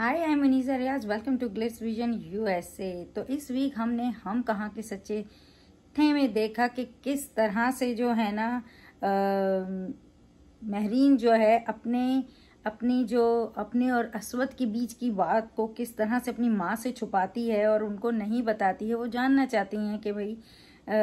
Hi I Manija Riyaz welcome to Glitz vision USA तो इस week हमने हम कहाँ के सच्चे थे में देखा कि किस तरह से जो है ना महरीन जो है अपने अपनी जो अपने और असवद के बीच की बात को किस तरह से अपनी माँ से छुपाती है और उनको नहीं बताती है वो जानना चाहती हैं कि भाई आ,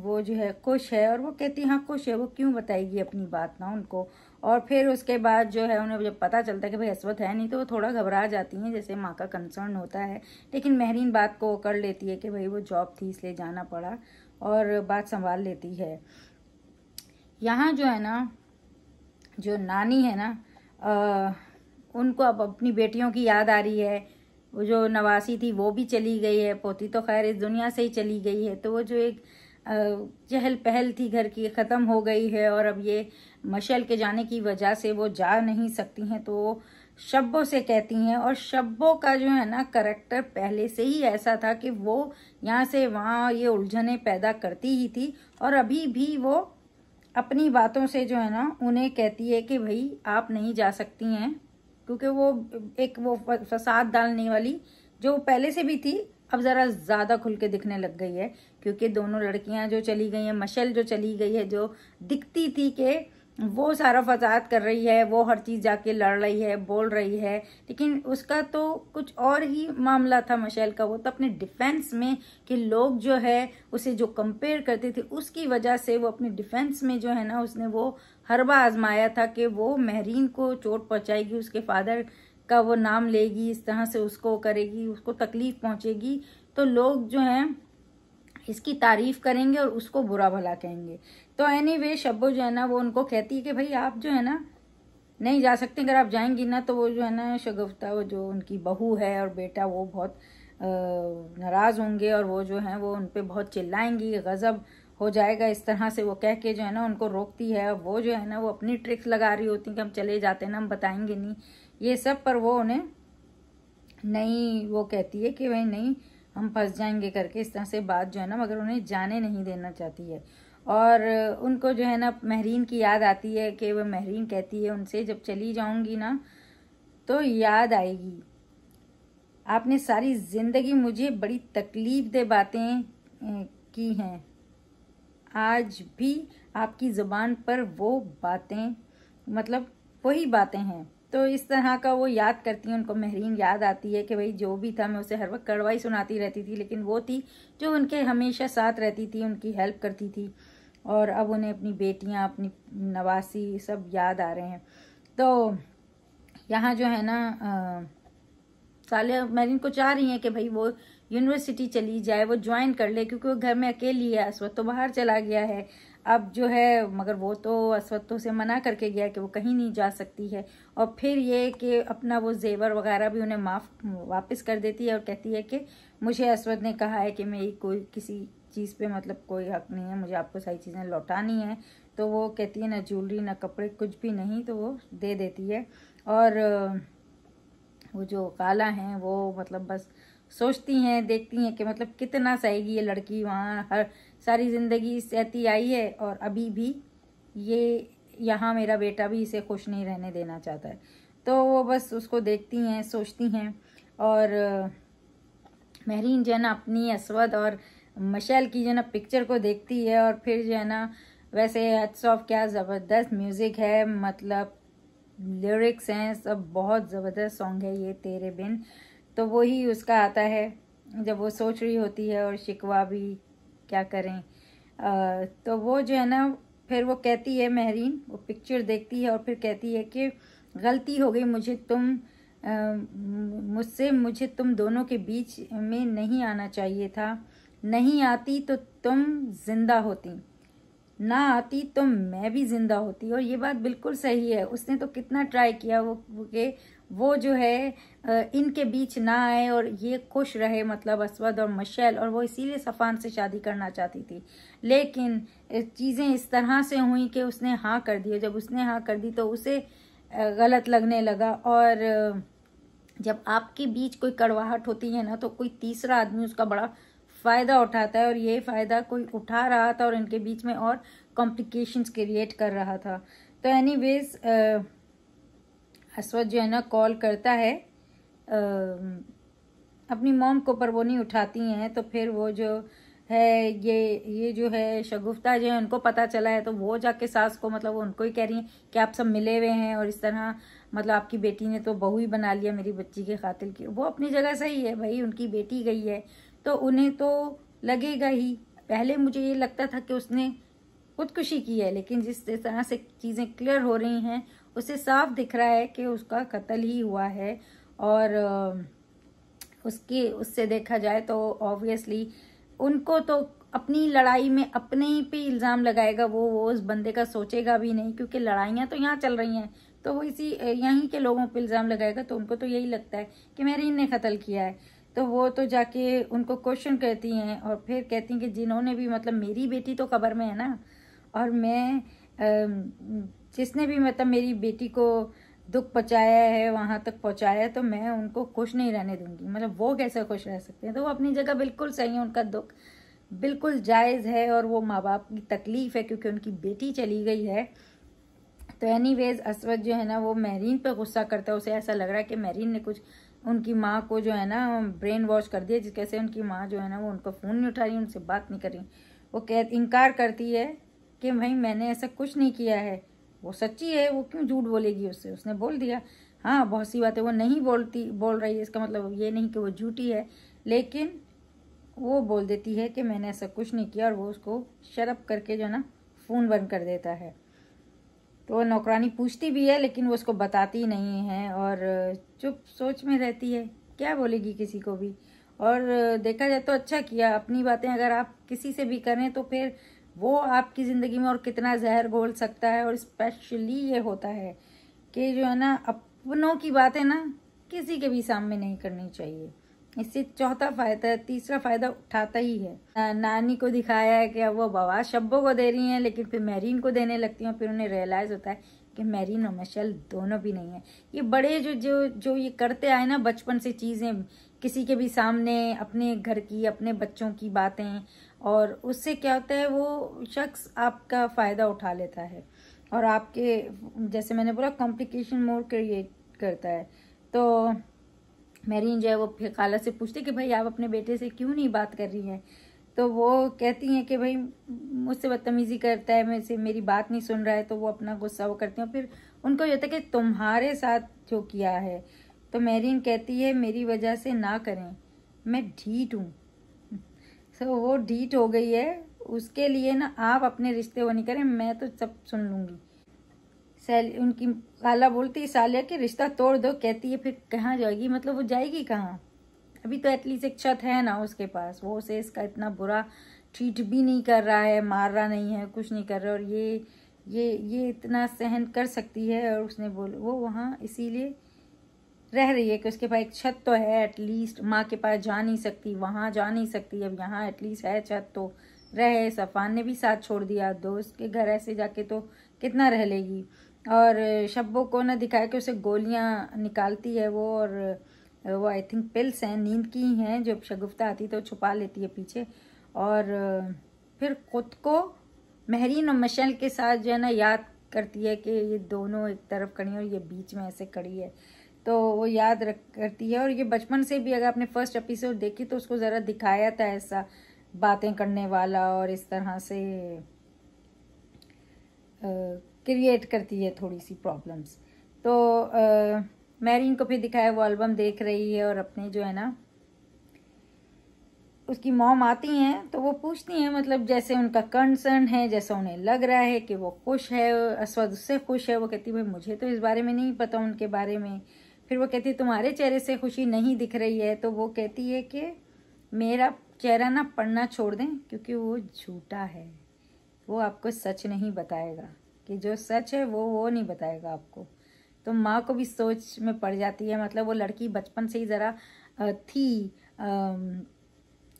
वो जो है खुश है और वो कहती हैं हाँ खुश है वो क्यों बताएगी अपनी बात ना उनको और फिर उसके बाद जो है उन्हें जब पता चलता है कि भाई हसबत है नहीं तो वो थोड़ा घबरा जाती हैं जैसे माँ का कंसर्न होता है लेकिन महरीन बात को कर लेती है कि भाई वो जॉब थी इसलिए जाना पड़ा और बात संभाल लेती है यहाँ जो है ना जो नानी है ना आ, उनको अब अपनी बेटियों की याद आ रही है वो जो नवासी थी वो भी चली गई है पोती तो खैर इस दुनिया से ही चली गई है तो वो जो एक चहल पहल थी घर की ख़त्म हो गई है और अब ये मशल के जाने की वजह से वो जा नहीं सकती हैं तो शब्बों से कहती हैं और शब्बों का जो है ना करेक्टर पहले से ही ऐसा था कि वो यहाँ से वहाँ ये उलझने पैदा करती ही थी और अभी भी वो अपनी बातों से जो है ना उन्हें कहती है कि भाई आप नहीं जा सकती हैं क्योंकि वो एक वो फसाद डालने वाली जो पहले से भी थी अब ज़रा ज़्यादा खुल के दिखने लग गई है क्योंकि दोनों लड़कियां जो चली गई हैं मशल जो चली गई है जो दिखती थी कि वो सारा फसाद कर रही है वो हर चीज़ जाके लड़ रही है बोल रही है लेकिन उसका तो कुछ और ही मामला था मशैल का वो तो अपने डिफेंस में कि लोग जो है उसे जो कंपेयर करते थे उसकी वजह से वो अपने डिफेंस में जो है ना उसने वो हरबा आजमाया था कि वो महरीन को चोट पहुँचाएगी उसके फादर का वो नाम लेगी इस तरह से उसको करेगी उसको तकलीफ़ पहुँचेगी तो लोग जो हैं इसकी तारीफ करेंगे और उसको बुरा भला कहेंगे तो एनी वे शब्बो जो है ना वो उनको कहती है कि भाई आप जो है ना नहीं जा सकते अगर आप जाएंगी ना तो वो जो है ना शगुफ्ता वो जो उनकी बहू है और बेटा वो बहुत नाराज़ होंगे और वो जो है वो उन पर बहुत चिल्लाएंगी गज़ब हो जाएगा इस तरह से वो कह के जो है ना उनको रोकती है वो जो है ना वो अपनी ट्रिक्स लगा रही होती कि हम चले जाते हैं ना हम बताएंगे नहीं ये सब पर वो उन्हें नहीं वो कहती है कि भाई नहीं हम फंस जाएंगे करके इस तरह से बात जो है ना मगर उन्हें जाने नहीं देना चाहती है और उनको जो है ना महरीन की याद आती है कि वह महरीन कहती है उनसे जब चली जाऊंगी ना तो याद आएगी आपने सारी ज़िंदगी मुझे बड़ी तकलीफ दे बातें की हैं आज भी आपकी ज़ुबान पर वो बातें मतलब वही बातें हैं तो इस तरह का वो याद करती हैं उनको महरीन याद आती है कि भाई जो भी था मैं उसे हर वक्त कड़वाई सुनाती रहती थी लेकिन वो थी जो उनके हमेशा साथ रहती थी उनकी हेल्प करती थी और अब उन्हें अपनी बेटियाँ अपनी नवासी सब याद आ रहे हैं तो यहाँ जो है ना साले महरीन को चाह रही हैं कि भाई वो यूनिवर्सिटी चली जाए वो ज्वाइन कर ले क्योंकि वो घर में अकेली है इस वक्त तो बाहर चला गया है अब जो है मगर वो तो अस्वत्थों से मना करके गया कि वो कहीं नहीं जा सकती है और फिर ये कि अपना वो जेवर वगैरह भी उन्हें माफ़ वापस कर देती है और कहती है कि मुझे अस्वत ने कहा है कि मेरी कोई किसी चीज़ पे मतलब कोई हक नहीं है मुझे आपको सारी चीज़ें लौटानी है तो वो कहती है ना ज्वेलरी ना कपड़े कुछ भी नहीं तो वो दे देती है और वो जो काला हैं वो मतलब बस सोचती हैं देखती हैं कि मतलब कितना सहेगी ये लड़की वहाँ हर सारी ज़िंदगी सहती आई है और अभी भी ये यहाँ मेरा बेटा भी इसे खुश नहीं रहने देना चाहता है तो वो बस उसको देखती हैं सोचती हैं और महरीन जो है ना अपनी असवद और मशैल की जो है ना पिक्चर को देखती है और फिर जो है ना वैसे ऑफ क्या ज़बरदस्त म्यूज़िक है मतलब लिरिक्स हैं सब बहुत ज़बरदस्त सॉन्ग है ये तेरे बिन तो वो ही उसका आता है जब वो सोच रही होती है और शिकवा भी क्या करें आ, तो वो जो है ना फिर वो कहती है महरीन वो पिक्चर देखती है और फिर कहती है कि गलती हो गई मुझे तुम मुझसे मुझे तुम दोनों के बीच में नहीं आना चाहिए था नहीं आती तो तुम जिंदा होती ना आती तो मैं भी जिंदा होती और ये बात बिल्कुल सही है उसने तो कितना ट्राई किया वो, कि के वो जो है इनके बीच ना आए और ये खुश रहे मतलब असवद और मशैल और वो इसीलिए सफ़ान से शादी करना चाहती थी लेकिन चीज़ें इस तरह से हुई कि उसने हाँ कर दी जब उसने हाँ कर दी तो उसे गलत लगने लगा और जब आपके बीच कोई कड़वाहट होती है ना तो कोई तीसरा आदमी उसका बड़ा फ़ायदा उठाता है और ये फ़ायदा कोई उठा रहा था और इनके बीच में और कॉम्प्लिकेशंस क्रिएट कर रहा था तो एनीवेज़ असवद जो है ना कॉल करता है आ, अपनी मोम को पर वो नहीं उठाती हैं तो फिर वो जो है ये ये जो है शगुफ्ता जो है उनको पता चला है तो वो जाके सास को मतलब वो उनको ही कह रही हैं कि आप सब मिले हुए हैं और इस तरह मतलब आपकी बेटी ने तो बहू ही बना लिया मेरी बच्ची के कातिल की वो अपनी जगह सही है भाई उनकी बेटी गई है तो उन्हें तो लगेगा ही पहले मुझे ये लगता था कि उसने खुदकुशी की है लेकिन जिस तरह से चीज़ें क्लियर हो रही हैं उसे साफ दिख रहा है कि उसका कत्ल ही हुआ है और उसकी उससे देखा जाए तो ऑब्वियसली उनको तो अपनी लड़ाई में अपने ही पे इल्ज़ाम लगाएगा वो वो उस बंदे का सोचेगा भी नहीं क्योंकि लड़ाइयाँ तो यहाँ चल रही हैं तो वो इसी यहीं के लोगों पे इल्ज़ाम लगाएगा तो उनको तो यही लगता है कि मेरीन ने कत्ल किया है तो वो तो जाके उनको क्वेश्चन करती हैं और फिर कहती हैं कि जिन्होंने भी मतलब मेरी बेटी तो कबर में है ना और मैं आ, जिसने भी मतलब मेरी बेटी को दुख पहुँचाया है वहाँ तक पहुँचाया है तो मैं उनको खुश नहीं रहने दूंगी मतलब वो कैसे खुश रह सकते हैं तो वो अपनी जगह बिल्कुल सही है उनका दुख बिल्कुल जायज़ है और वो माँ बाप की तकलीफ़ है क्योंकि उनकी बेटी चली गई है तो एनी वेज असवद जो है ना वो महरीन पर गुस्सा करता है उसे ऐसा लग रहा है कि महरीन ने कुछ उनकी माँ को जो है ना ब्रेन वॉश कर दिया जिसके से उनकी माँ जो है ना वो उनका फ़ोन नहीं उठा रही उनसे बात नहीं कर रही वो कह इनकार करती है कि भाई मैंने ऐसा कुछ नहीं किया है वो सच्ची है वो क्यों झूठ बोलेगी उससे उसने बोल दिया हाँ बहुत सी बातें वो नहीं बोलती बोल रही है इसका मतलब ये नहीं कि वो झूठी है लेकिन वो बोल देती है कि मैंने ऐसा कुछ नहीं किया और वो उसको शरप करके जो ना फ़ोन बंद कर देता है तो नौकरानी पूछती भी है लेकिन वो उसको बताती नहीं है और चुप सोच में रहती है क्या बोलेगी किसी को भी और देखा जाए तो अच्छा किया अपनी बातें अगर आप किसी से भी करें तो फिर वो आपकी ज़िंदगी में और कितना जहर घोल सकता है और स्पेशली ये होता है कि जो है ना अपनों की बातें ना किसी के भी सामने नहीं करनी चाहिए इससे चौथा फायदा तीसरा फायदा उठाता ही है नानी को दिखाया है कि अब वो बवा शब्बों को दे रही हैं लेकिन फिर मैरीन को देने लगती हैं फिर उन्हें रियलाइज़ होता है कि मैरीन और मशल दोनों भी नहीं है ये बड़े जो जो जो ये करते आए ना बचपन से चीज़ें किसी के भी सामने अपने घर की अपने बच्चों की बातें और उससे क्या होता है वो शख्स आपका फ़ायदा उठा लेता है और आपके जैसे मैंने बोला कॉम्प्लिकेशन मोर क्रिएट करता है तो मेरीन जो है वो फिर खाला से पूछती कि भाई आप अपने बेटे से क्यों नहीं बात कर रही हैं तो वो कहती हैं कि भाई मुझसे बदतमीज़ी करता है मेरे मेरी बात नहीं सुन रहा है तो वो अपना गुस्सा वो करती हैं फिर उनको ये होता है कि तुम्हारे साथ जो किया है तो मेरीन कहती है मेरी वजह से ना करें मैं ढीठ हूँ तो वो डीट हो गई है उसके लिए ना आप अपने रिश्ते वो नहीं करें मैं तो सब सुन लूँगी सैल उनकी खाला बोलती है सालिया कि रिश्ता तोड़ दो कहती है फिर कहाँ जाएगी मतलब वो जाएगी कहाँ अभी तो एटलीस्ट एक छत है ना उसके पास वो उसे इसका इतना बुरा ट्रीट भी नहीं कर रहा है मार रहा नहीं है कुछ नहीं कर रहा और ये ये ये इतना सहन कर सकती है और उसने बोल वो वहाँ इसीलिए रह रही है कि उसके पास एक छत तो है एटलीस्ट माँ के पास जा नहीं सकती वहाँ जा नहीं सकती अब यहाँ एटलीस्ट है छत तो रहे सफ़ान ने भी साथ छोड़ दिया दोस्त के घर ऐसे जाके तो कितना रह लेगी और शब्बो को ना दिखाया कि उसे गोलियाँ निकालती है वो और वो आई थिंक पिल्स हैं नींद की हैं जब शगुफ्ता आती तो छुपा लेती है पीछे और फिर खुद को महरीन और मशल के साथ जो है ना याद करती है कि ये दोनों एक तरफ खड़ी है और ये बीच में ऐसे खड़ी है तो वो याद रख करती है और ये बचपन से भी अगर आपने फर्स्ट एपिसोड देखी तो उसको ज़रा दिखाया था ऐसा बातें करने वाला और इस तरह से क्रिएट करती है थोड़ी सी प्रॉब्लम्स तो मैरिन को फिर दिखाया वो एल्बम देख रही है और अपने जो है ना उसकी मॉम आती हैं तो वो पूछती हैं मतलब जैसे उनका कंसर्न है जैसा उन्हें लग रहा है कि वो खुश है असवद उससे खुश है वो कहती है भाई मुझे तो इस बारे में नहीं पता उनके बारे में फिर वो कहती है तुम्हारे चेहरे से खुशी नहीं दिख रही है तो वो कहती है कि मेरा चेहरा ना पढ़ना छोड़ दें क्योंकि वो झूठा है वो आपको सच नहीं बताएगा कि जो सच है वो वो नहीं बताएगा आपको तो माँ को भी सोच में पड़ जाती है मतलब वो लड़की बचपन से ही ज़रा थी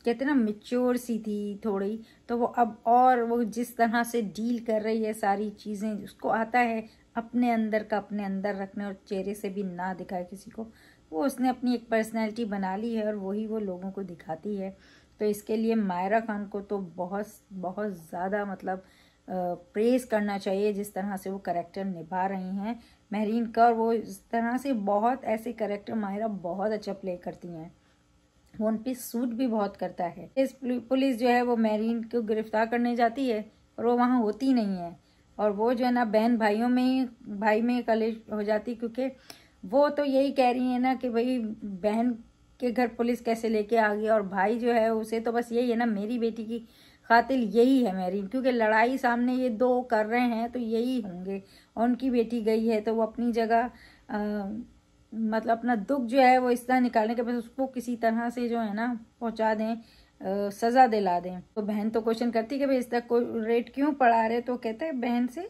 कहते ना मिच्योर सी थी थोड़ी तो वो अब और वो जिस तरह से डील कर रही है सारी चीज़ें उसको आता है अपने अंदर का अपने अंदर रखने और चेहरे से भी ना दिखाए किसी को वो उसने अपनी एक पर्सनैलिटी बना ली है और वही वो लोगों को दिखाती है तो इसके लिए मायरा खान को तो बहुत बहुत ज़्यादा मतलब प्रेस करना चाहिए जिस तरह से वो करेक्टर निभा रही हैं महरीन का और वो इस तरह से बहुत ऐसे करेक्टर मायरा बहुत अच्छा प्ले करती हैं वो उन पर सूट भी बहुत करता है इस पुलिस जो है वो महरीन को गिरफ्तार करने जाती है और वो वहाँ होती नहीं है और वो जो है ना बहन भाइयों में ही भाई में कले हो जाती क्योंकि वो तो यही कह रही है ना कि भाई बहन के घर पुलिस कैसे लेके आ गई और भाई जो है उसे तो बस यही है ना मेरी बेटी की खातिल यही है मेरी क्योंकि लड़ाई सामने ये दो कर रहे हैं तो यही होंगे और उनकी बेटी गई है तो वो अपनी जगह मतलब अपना दुख जो है वो इस तरह निकालने के बस उसको किसी तरह से जो है ना पहुंचा दें सज़ा दिला दें तो बहन तो क्वेश्चन करती है कि भाई इसका कोई रेट क्यों पढ़ा रहे तो कहते हैं बहन से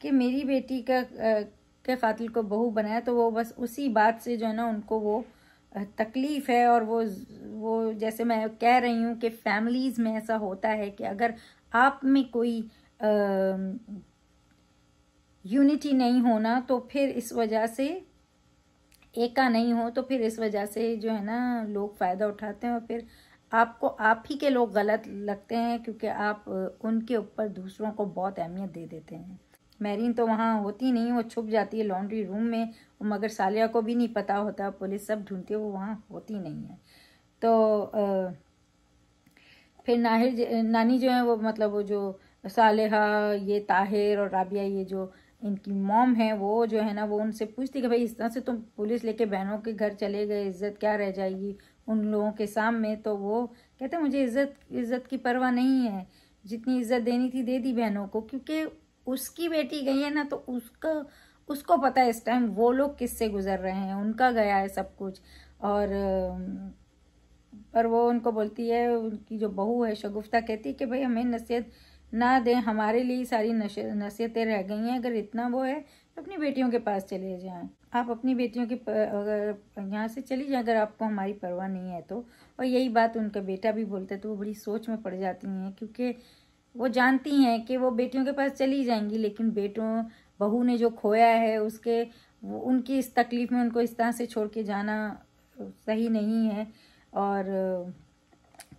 कि मेरी बेटी का के कतल को बहू बनाया तो वो बस उसी बात से जो है ना उनको वो तकलीफ़ है और वो वो जैसे मैं कह रही हूँ कि फैमिलीज़ में ऐसा होता है कि अगर आप में कोई यूनिटी नहीं होना तो फिर इस वजह से एका नहीं हो तो फिर इस वजह से जो है ना लोग फ़ायदा उठाते हैं और फिर आपको आप ही के लोग गलत लगते हैं क्योंकि आप उनके ऊपर दूसरों को बहुत अहमियत दे देते हैं मैरिन तो वहाँ होती नहीं वो छुप जाती है लॉन्ड्री रूम में मगर सालिया को भी नहीं पता होता पुलिस सब ढूंढती है वो वहाँ होती नहीं है तो आ, फिर नाहिर नानी जो है वो मतलब वो जो साल ये ताहिर और राबिया ये जो इनकी मॉम है वो जो है ना वो उनसे पूछती कि भाई इस तरह से तुम पुलिस लेके बहनों के घर चले गए इज्जत क्या रह जाएगी उन लोगों के सामने तो वो कहते मुझे इज्जत इज्जत की परवाह नहीं है जितनी इज्जत देनी थी दे दी बहनों को क्योंकि उसकी बेटी गई है ना तो उसका उसको पता है इस टाइम वो लोग किससे गुजर रहे हैं उनका गया है सब कुछ और पर वो उनको बोलती है उनकी जो बहू है शगुफ्ता कहती है कि भाई हमें नसीहत ना दें हमारे लिए सारी नसीहतें रह गई हैं अगर इतना वो है तो अपनी बेटियों के पास चले जाएं आप अपनी बेटियों के अगर यहाँ से चली जाए अगर आपको हमारी परवाह नहीं है तो और यही बात उनका बेटा भी बोलता है तो वो बड़ी सोच में पड़ जाती हैं क्योंकि वो जानती हैं कि वो बेटियों के पास चली जाएंगी लेकिन बेटों बहू ने जो खोया है उसके वो उनकी इस तकलीफ़ में उनको इस तरह से छोड़ के जाना सही नहीं है और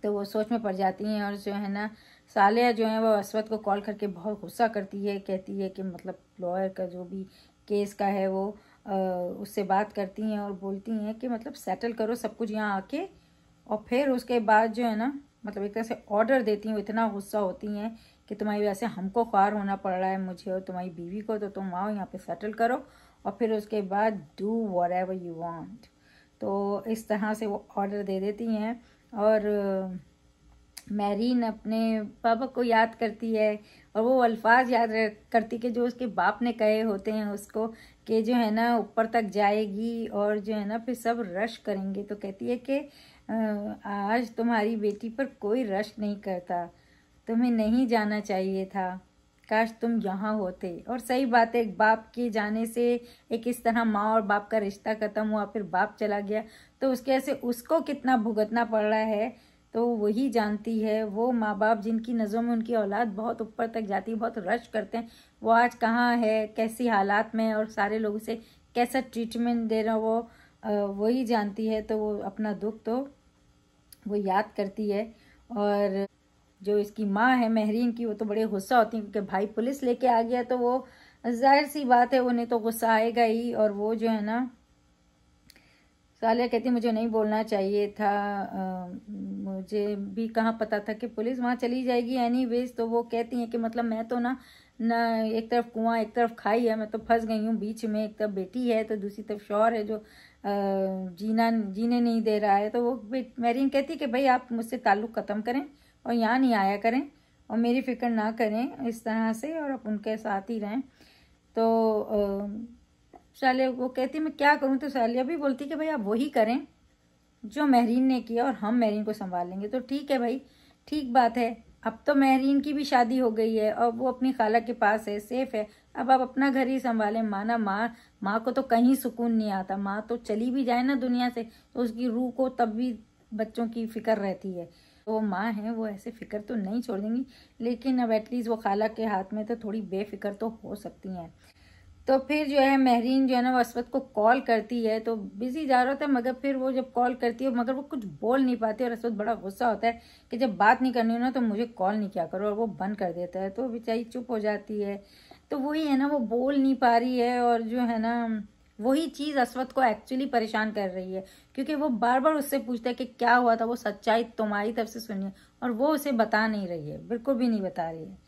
तो वो सोच में पड़ जाती हैं और जो है ना सालिया जो है वो अस्वत को कॉल करके बहुत गुस्सा करती है कहती है कि मतलब लॉयर का जो भी केस का है वो उससे बात करती हैं और बोलती हैं कि मतलब सेटल करो सब कुछ यहाँ आके और फिर उसके बाद जो है ना मतलब एक तरह से ऑर्डर देती हूँ इतना गुस्सा होती हैं कि तुम्हारी वैसे हमको ख्वार होना पड़ रहा है मुझे और तुम्हारी बीवी को तो तुम आओ यहाँ पे सेटल करो और फिर उसके बाद do whatever you want तो इस तरह से वो ऑर्डर दे देती हैं और महरीन अपने पापा को याद करती है और वो अल्फाज याद करती कि जो उसके बाप ने कहे होते हैं उसको कि जो है ना ऊपर तक जाएगी और जो है ना फिर सब रश करेंगे तो कहती है कि आज तुम्हारी बेटी पर कोई रश नहीं करता तुम्हें नहीं जाना चाहिए था काश तुम यहाँ होते और सही बात है एक बाप के जाने से एक इस तरह माँ और बाप का रिश्ता ख़त्म हुआ फिर बाप चला गया तो उसके ऐसे उसको कितना भुगतना पड़ रहा है तो वही जानती है वो माँ बाप जिनकी नज़रों में उनकी औलाद बहुत ऊपर तक जाती है बहुत रश करते हैं वो आज कहाँ है कैसी हालात में और सारे लोग उसे कैसा ट्रीटमेंट दे रहा वो वही जानती है तो वो अपना दुख तो वो याद करती है और जो इसकी माँ है महरीन की वो तो बड़े गुस्सा होती है क्योंकि भाई पुलिस लेके आ गया तो वो जाहिर सी बात है उन्हें तो गुस्सा आएगा ही और वो जो है ना तो आलिया कहती मुझे नहीं बोलना चाहिए था आ, मुझे भी कहाँ पता था कि पुलिस वहाँ चली जाएगी एनी तो वो कहती हैं कि मतलब मैं तो ना ना एक तरफ कुआं एक तरफ खाई है मैं तो फंस गई हूँ बीच में एक तरफ बेटी है तो दूसरी तरफ शौर है जो आ, जीना जीने नहीं दे रहा है तो वो मैरिन कहती कि भाई आप मुझसे ताल्लुक़ ख़त्म करें और यहाँ नहीं आया करें और मेरी फ़िक्र ना करें इस तरह से और आप उनके साथ ही रहें तो आ, शालिया वो कहती मैं क्या करूँ तो शालिया भी बोलती कि भाई आप वही करें जो महरीन ने किया और हम महरीन को संभाल लेंगे तो ठीक है भाई ठीक बात है अब तो महरीन की भी शादी हो गई है और वो अपनी खाला के पास है सेफ है अब आप अपना घर ही संभालें माना माँ माँ को तो कहीं सुकून नहीं आता माँ तो चली भी जाए ना दुनिया से तो उसकी रूह को तब भी बच्चों की फिक्र रहती है वो माँ है वो ऐसे फ़िक्र तो नहीं छोड़ देंगी लेकिन अब एटलीस्ट वो खाला के हाथ में तो थोड़ी बेफिक्र तो हो सकती हैं तो फिर जो है महरीन जो है ना वो असवद को कॉल करती है तो बिजी जा रहा होता है मगर फिर वो जब कॉल करती है मगर वो कुछ बोल नहीं पाती और असवद बड़ा गुस्सा होता है कि जब बात नहीं करनी हो ना तो मुझे कॉल नहीं किया करो और वो बंद कर देता है तो बेचारी चुप हो जाती है तो वही है ना वो बोल नहीं पा रही है और जो है ना वही चीज़ असवद को एक्चुअली परेशान कर रही है क्योंकि वो बार बार उससे पूछता है कि क्या हुआ था वो सच्चाई तुम्हारी तरफ से सुनिए और वो उसे बता नहीं रही है बिल्कुल भी नहीं बता रही है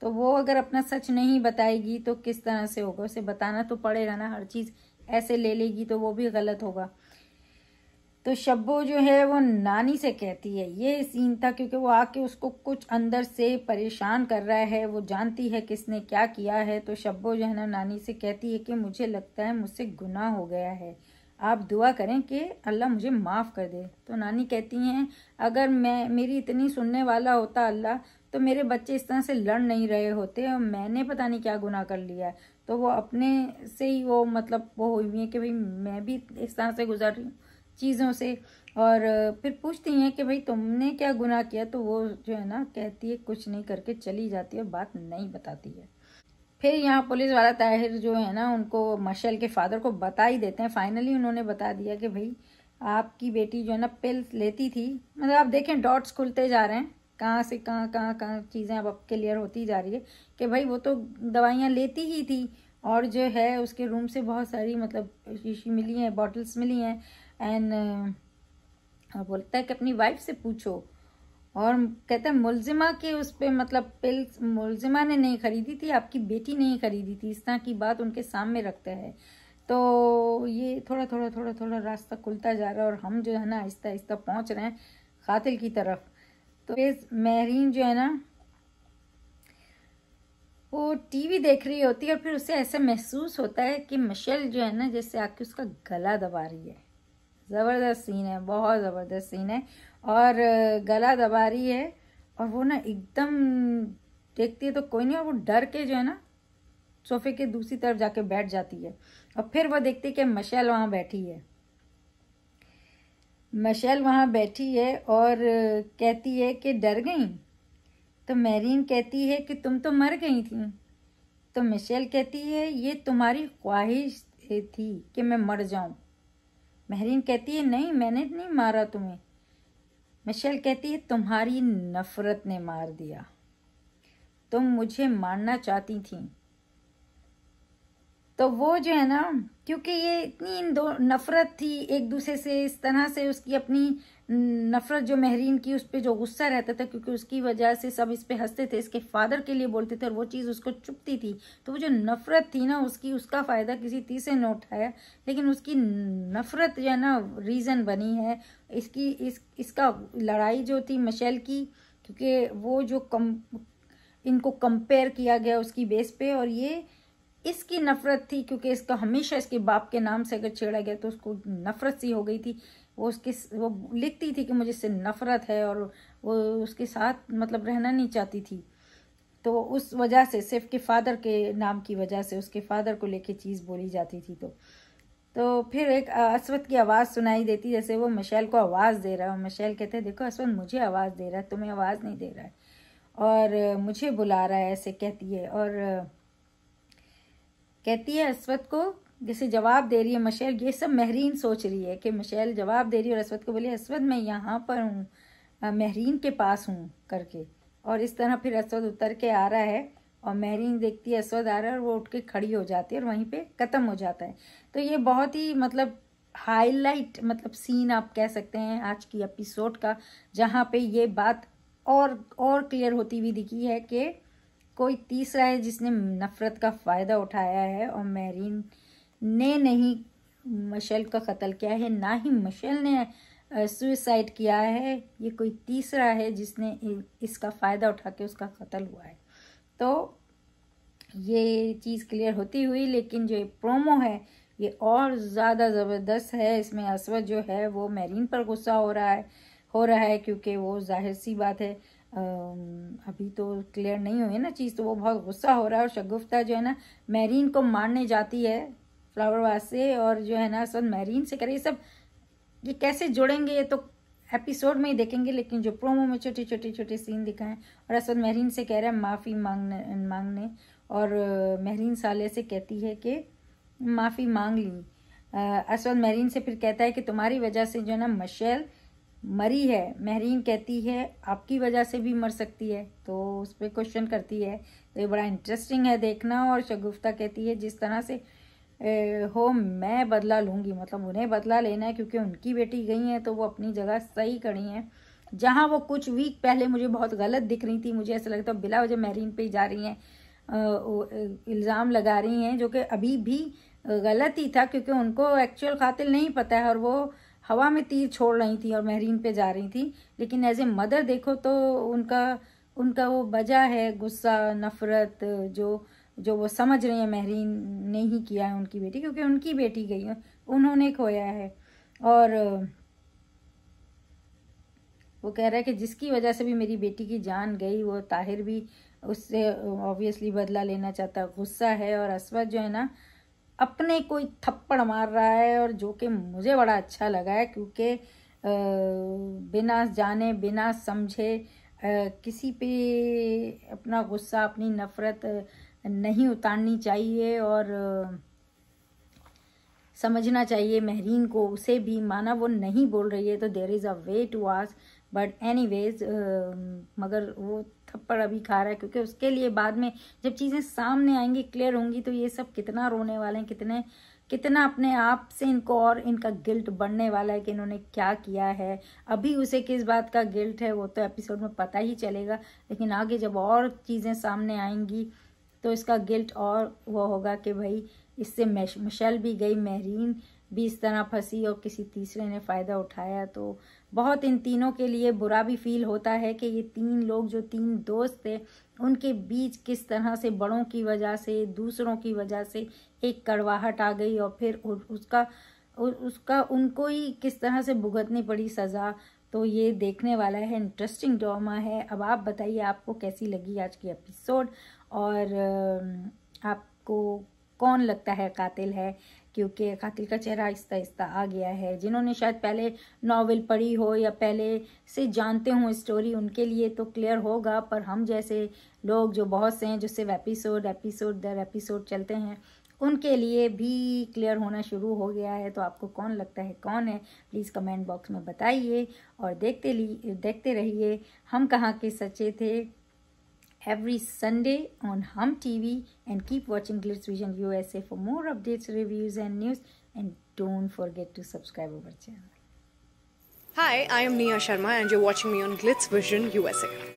तो वो अगर अपना सच नहीं बताएगी तो किस तरह से होगा उसे बताना तो पड़ेगा ना हर चीज़ ऐसे ले लेगी तो वो भी गलत होगा तो शब्बो जो है वो नानी से कहती है ये सीन था क्योंकि वो आके उसको कुछ अंदर से परेशान कर रहा है वो जानती है किसने क्या किया है तो शब्बो जो है ना नानी से कहती है कि मुझे लगता है मुझसे गुनाह हो गया है आप दुआ करें कि अल्लाह मुझे माफ़ कर दे तो नानी कहती हैं अगर मैं मेरी इतनी सुनने वाला होता अल्लाह तो मेरे बच्चे इस तरह से लड़ नहीं रहे होते और मैंने पता नहीं क्या गुनाह कर लिया है तो वो अपने से ही वो मतलब वो हुई हुई है कि भाई मैं भी इस तरह से गुजर रही हूँ चीज़ों से और फिर पूछती हैं कि भाई तुमने क्या गुनाह किया तो वो जो है ना कहती है कुछ नहीं करके चली जाती है बात नहीं बताती है फिर यहाँ पुलिस वाला ताहिर जो है ना उनको मशल के फादर को बता ही देते हैं फाइनली उन्होंने बता दिया कि भाई आपकी बेटी जो है ना पिल्स लेती थी मतलब आप देखें डॉट्स खुलते जा रहे हैं कहाँ से कहाँ कहाँ कहाँ चीज़ें अब अब क्लियर होती जा रही है कि भाई वो तो दवाइयाँ लेती ही थी और जो है उसके रूम से बहुत सारी मतलब शीशी मिली हैं बॉटल्स मिली हैं एंड बोलता है कि अपनी वाइफ से पूछो और कहते हैं मुलजिमा के उस पर मतलब पिल्स मुलजिमा ने नहीं खरीदी थी आपकी बेटी नहीं खरीदी थी इस तरह की बात उनके सामने रखता है तो ये थोड़ा थोड़ा थोड़ा थोड़ा रास्ता खुलता जा रहा है और हम जो है ना आहिस्ता आहिस्ता पहुँच रहे हैं कातिल की तरफ तो महरीन जो है ना वो टीवी देख रही होती है और फिर उसे ऐसा महसूस होता है कि मशल जो है ना जैसे आके उसका गला दबा रही है ज़बरदस्त सीन है बहुत ज़बरदस्त सीन है और गला दबा रही है और वो ना एकदम देखती है तो कोई नहीं और वो डर के जो है ना सोफे के दूसरी तरफ जाके बैठ जाती है और फिर वो देखती है कि मशल वहाँ बैठी है मशल वहाँ बैठी है और कहती है कि डर गई तो मैरीन कहती है कि तुम तो मर गई थी तो मिशेल कहती है ये तुम्हारी ख्वाहिश थी कि मैं मर जाऊं महरीन कहती है नहीं मैंने नहीं मारा तुम्हें मिशेल कहती है तुम्हारी नफ़रत ने मार दिया तुम मुझे मारना चाहती थी तो वो जो है ना क्योंकि ये इतनी इन दो नफ़रत थी एक दूसरे से इस तरह से उसकी अपनी नफ़रत जो महरीन की उस पर जो गुस्सा रहता था क्योंकि उसकी वजह से सब इस पर हंसते थे इसके फादर के लिए बोलते थे और वो चीज़ उसको चुपती थी तो वो जो नफ़रत थी ना उसकी उसका फ़ायदा किसी तीसरे ने उठाया लेकिन उसकी नफ़रत जो है ना रीज़न बनी है इसकी इस इसका लड़ाई जो थी मशैल की क्योंकि वो जो कम इनको कंपेयर किया गया उसकी बेस पे और ये इसकी नफरत थी क्योंकि इसका हमेशा इसके बाप के नाम से अगर छेड़ा गया तो उसको नफरत सी हो गई थी वो उसके वो लिखती थी कि मुझे इससे नफरत है और वो उसके साथ मतलब रहना नहीं चाहती थी तो उस वजह से सिर्फ के फादर के नाम की वजह से उसके फादर को लेके चीज़ बोली जाती थी तो तो फिर एक असवत की आवाज़ सुनाई देती जैसे वो मशैल को आवाज़ दे रहा है और मशैल कहते हैं देखो असवत मुझे आवाज़ दे रहा है तुम्हें आवाज़ नहीं दे रहा है और मुझे बुला रहा है ऐसे कहती है और कहती है अस्वत को जैसे जवाब दे रही है मशेल ये सब महरीन सोच रही है कि मशैल जवाब दे रही है और अस्वत को बोली अस्वत मैं यहाँ पर हूँ महरीन के पास हूँ करके और इस तरह फिर अस्वत उतर के आ रहा है और महरीन देखती है अस्वत आ रहा है और वो उठ के खड़ी हो जाती है और वहीं पे ख़त्म हो जाता है तो ये बहुत ही मतलब हाईलाइट मतलब सीन आप कह सकते हैं आज की एपिसोड का जहाँ पे ये बात और और क्लियर होती हुई दिखी है कि कोई तीसरा है जिसने नफ़रत का फ़ायदा उठाया है और मेरीन ने नहीं मशल का कत्ल किया है ना ही मशल ने सुसाइड किया है ये कोई तीसरा है जिसने इसका फ़ायदा उठा के उसका कत्ल हुआ है तो ये चीज़ क्लियर होती हुई लेकिन जो प्रोमो है ये और ज़्यादा ज़बरदस्त है इसमें असवद जो है वो मेरीन पर गुस्सा हो रहा है हो रहा है क्योंकि वो जाहिर सी बात है अभी तो क्लियर नहीं हुई है ना चीज़ तो वो बहुत गुस्सा हो रहा है और शगुफ्ता जो है ना मैरीन को मारने जाती है फ्लावर वास से और जो है ना सब मैरीन से करे ये सब ये कैसे जुड़ेंगे ये तो एपिसोड में ही देखेंगे लेकिन जो प्रोमो में छोटे छोटे छोटे सीन दिखाएं और असद महरीन से कह रहा है माफ़ी मांगने मांगने और महरीन साले से कहती है कि माफ़ी मांग ली असद महरीन से फिर कहता है कि तुम्हारी वजह से जो है ना आ, मरी है महरीन कहती है आपकी वजह से भी मर सकती है तो उस पर क्वेश्चन करती है तो ये बड़ा इंटरेस्टिंग है देखना और शगुफ्ता कहती है जिस तरह से ए, हो मैं बदला लूँगी मतलब उन्हें बदला लेना है क्योंकि उनकी बेटी गई हैं तो वो अपनी जगह सही खड़ी हैं जहाँ वो कुछ वीक पहले मुझे बहुत गलत दिख रही थी मुझे ऐसा लगता बिला वजह महरीन पर ही जा रही हैं इल्ज़ाम लगा रही हैं जो कि अभी भी गलत ही था क्योंकि उनको एक्चुअल कातिल नहीं पता है और वो हवा में तीर छोड़ रही थी और महरीन पे जा रही थी लेकिन एज ए मदर देखो तो उनका उनका वो वजह है गुस्सा नफ़रत जो जो वो समझ रही है महरीन ने ही किया है उनकी बेटी क्योंकि उनकी बेटी गई है उन्होंने खोया है और वो कह रहा है कि जिसकी वजह से भी मेरी बेटी की जान गई वो ताहिर भी उससे ऑब्वियसली बदला लेना चाहता गुस्सा है और असवद जो है ना अपने कोई थप्पड़ मार रहा है और जो कि मुझे बड़ा अच्छा लगा है क्योंकि बिना जाने बिना समझे किसी पे अपना गुस्सा अपनी नफ़रत नहीं उतारनी चाहिए और समझना चाहिए महरीन को उसे भी माना वो नहीं बोल रही है तो there is a way to ask but anyways मगर वो थप्पड़ अभी खा रहा है क्योंकि उसके लिए बाद में जब चीज़ें सामने आएंगी क्लियर होंगी तो ये सब कितना रोने वाले हैं कितने कितना अपने आप से इनको और इनका गिल्ट बढ़ने वाला है कि इन्होंने क्या किया है अभी उसे किस बात का गिल्ट है वो तो एपिसोड में पता ही चलेगा लेकिन आगे जब और चीज़ें सामने आएंगी तो इसका गिल्ट और वो होगा कि भाई इससे मिशेल भी गई महरीन बीस तरह फंसी और किसी तीसरे ने फ़ायदा उठाया तो बहुत इन तीनों के लिए बुरा भी फील होता है कि ये तीन लोग जो तीन दोस्त थे उनके बीच किस तरह से बड़ों की वजह से दूसरों की वजह से एक कड़वाहट आ गई और फिर उसका उसका उनको ही किस तरह से भुगतनी पड़ी सज़ा तो ये देखने वाला है इंटरेस्टिंग ड्रामा है अब आप बताइए आपको कैसी लगी आज की एपिसोड और आपको कौन लगता है कातिल है क्योंकि कातिल का चेहरा आहिस्ता आहिस्ता आ गया है जिन्होंने शायद पहले नावल पढ़ी हो या पहले से जानते हों स्टोरी उनके लिए तो क्लियर होगा पर हम जैसे लोग जो बहुत से हैं जो सिर्फ एपिसोड एपिसोड दर एपिसोड चलते हैं उनके लिए भी क्लियर होना शुरू हो गया है तो आपको कौन लगता है कौन है प्लीज़ कमेंट बॉक्स में बताइए और देखते ली देखते रहिए हम कहाँ के सच्चे थे every Sunday on Hum TV and keep watching Glitz Vision USA for more updates, reviews and news and don't forget to subscribe our channel. Hi, I am Nia Sharma and you're watching me on Glitz Vision USA.